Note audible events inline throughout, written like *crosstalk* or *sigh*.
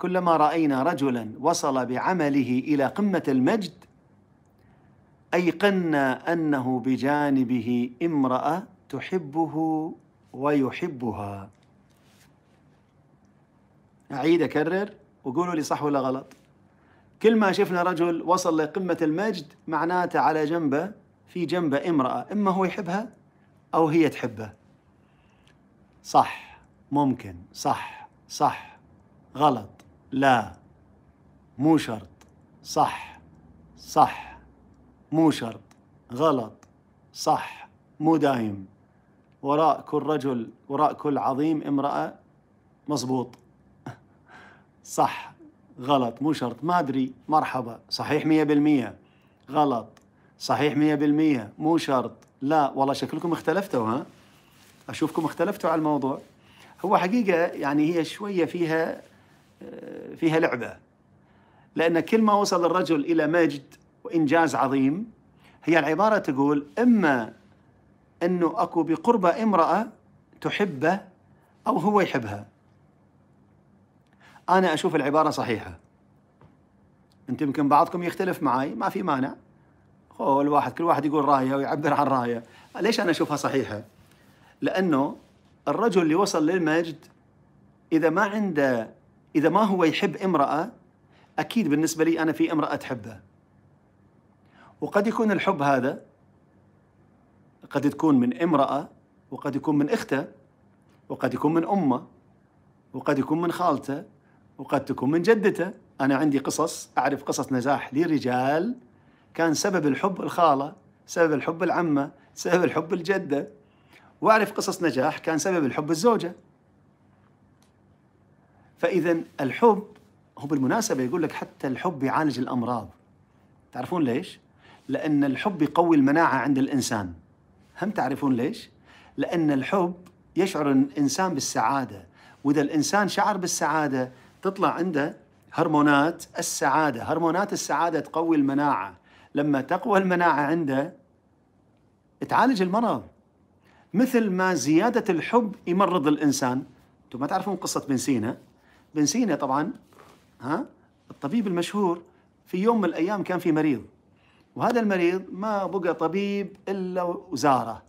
كلما راينا رجلا وصل بعمله الى قمه المجد ايقنا انه بجانبه امراه تحبه ويحبها اعيد اكرر وقولوا لي صح ولا غلط كل ما شفنا رجل وصل لقمه المجد معناته على جنبه في جنبه امراه اما هو يحبها او هي تحبه صح ممكن صح صح غلط لا مو شرط صح صح مو شرط غلط صح مو دايم وراء كل رجل وراء كل عظيم امرأة مظبوط *laughs* صح غلط مو شرط ما أدري مرحبا صحيح مية بالمية غلط صحيح مية بالمية مو شرط لا والله شكلكم اختلفتوا ها أشوفكم اختلفتوا على الموضوع هو حقيقة يعني هي شوية فيها آه، فيها لعبة لأن كل ما وصل الرجل إلى مجد وإنجاز عظيم هي العبارة تقول إما أنه أكو بقربة امرأة تحبه أو هو يحبها أنا أشوف العبارة صحيحة أنت يمكن بعضكم يختلف معي ما في مانع هو الواحد كل واحد يقول رايه ويعبر عن رايه ليش انا اشوفها صحيحه لانه الرجل اللي وصل للمجد اذا ما عنده إذا ما هو يحب امرأة أكيد بالنسبة لي أنا في امرأة تحبها وقد يكون الحب هذا قد تكون من امرأة وقد يكون من أخته وقد يكون من أمه وقد يكون من خالته وقد تكون من جدته أنا عندي قصص أعرف قصص نجاح لرجال كان سبب الحب الخالة سبب الحب العمة سبب الحب الجدة وأعرف قصص نجاح كان سبب الحب الزوجة فإذا الحب هو بالمناسبة يقول لك حتى الحب يعالج الأمراض تعرفون ليش؟ لأن الحب يقوي المناعة عند الإنسان هم تعرفون ليش؟ لأن الحب يشعر الإنسان بالسعادة وإذا الإنسان شعر بالسعادة تطلع عنده هرمونات السعادة هرمونات السعادة تقوي المناعة لما تقوى المناعة عنده تعالج المرض مثل ما زيادة الحب يمرض الإنسان أنتم ما تعرفون قصة بن سينا بن سينا طبعا ها الطبيب المشهور في يوم من الايام كان في مريض وهذا المريض ما بقى طبيب الا وزاره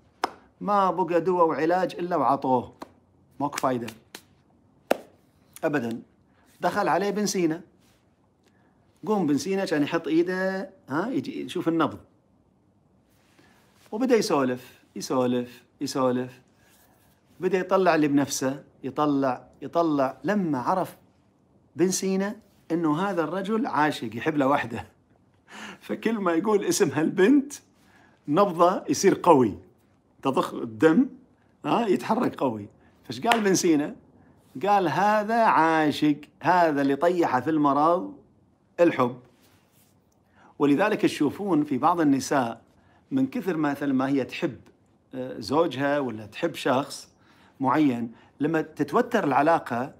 ما بقى دواء وعلاج الا وعطوه ماكو فايده ابدا دخل عليه بن سينا قوم بن سينا كان يحط ايده ها يجي يشوف النبض وبدا يسولف يسولف يسولف بدا يطلع اللي بنفسه يطلع يطلع لما عرف بن سينا انه هذا الرجل عاشق يحب له واحده *laughs* فكل ما يقول اسم هالبنت نبضه يصير قوي تضخ الدم ها يتحرك قوي فايش قال بن سينا؟ قال هذا عاشق هذا اللي طيحه في المرض الحب ولذلك تشوفون في بعض النساء من كثر مثلا ما هي تحب آه، زوجها ولا تحب شخص معين لما تتوتر العلاقه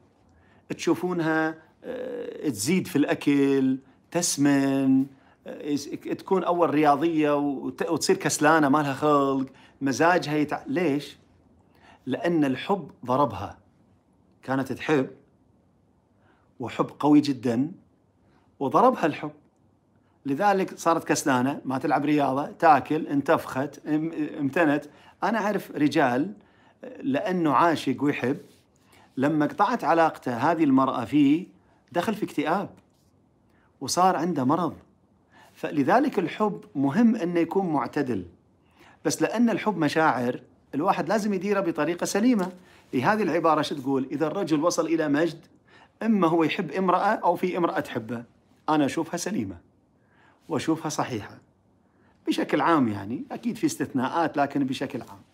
تشوفونها آه، تزيد في الاكل تسمن آه، تكون اول رياضيه وتصير كسلانه ما لها خلق مزاجها يتع... ليش؟ لان الحب ضربها كانت تحب وحب قوي جدا وضربها الحب لذلك صارت كسلانه ما تلعب رياضه تاكل انتفخت امتنت انا اعرف رجال لأنه عاشق ويحب لما قطعت علاقته هذه المرأة فيه دخل في اكتئاب وصار عنده مرض فلذلك الحب مهم أنه يكون معتدل بس لأن الحب مشاعر الواحد لازم يديره بطريقة سليمة لهذه العبارة شو تقول إذا الرجل وصل إلى مجد إما هو يحب امرأة أو في امرأة تحبه أنا أشوفها سليمة وأشوفها صحيحة بشكل عام يعني أكيد في استثناءات لكن بشكل عام